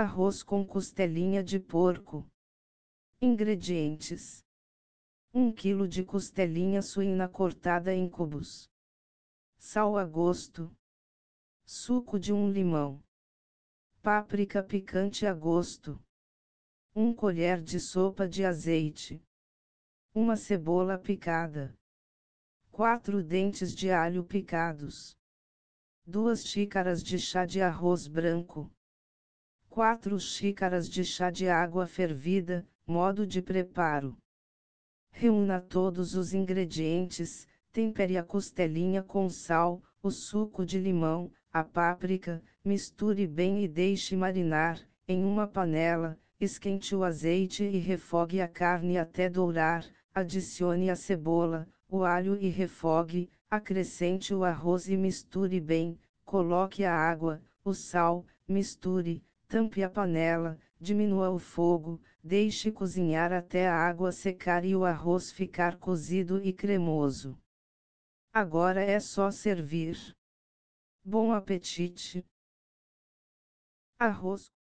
Arroz com costelinha de porco. Ingredientes: 1 kg de costelinha suína cortada em cubos. Sal a gosto. Suco de um limão. Páprica picante a gosto. 1 colher de sopa de azeite. Uma cebola picada. 4 dentes de alho picados. 2 xícaras de chá de arroz branco. 4 xícaras de chá de água fervida, modo de preparo. Reúna todos os ingredientes, tempere a costelinha com sal, o suco de limão, a páprica, misture bem e deixe marinar, em uma panela, esquente o azeite e refogue a carne até dourar, adicione a cebola, o alho e refogue, acrescente o arroz e misture bem, coloque a água, o sal, misture, tampe a panela, diminua o fogo, deixe cozinhar até a água secar e o arroz ficar cozido e cremoso. Agora é só servir. Bom apetite! Arroz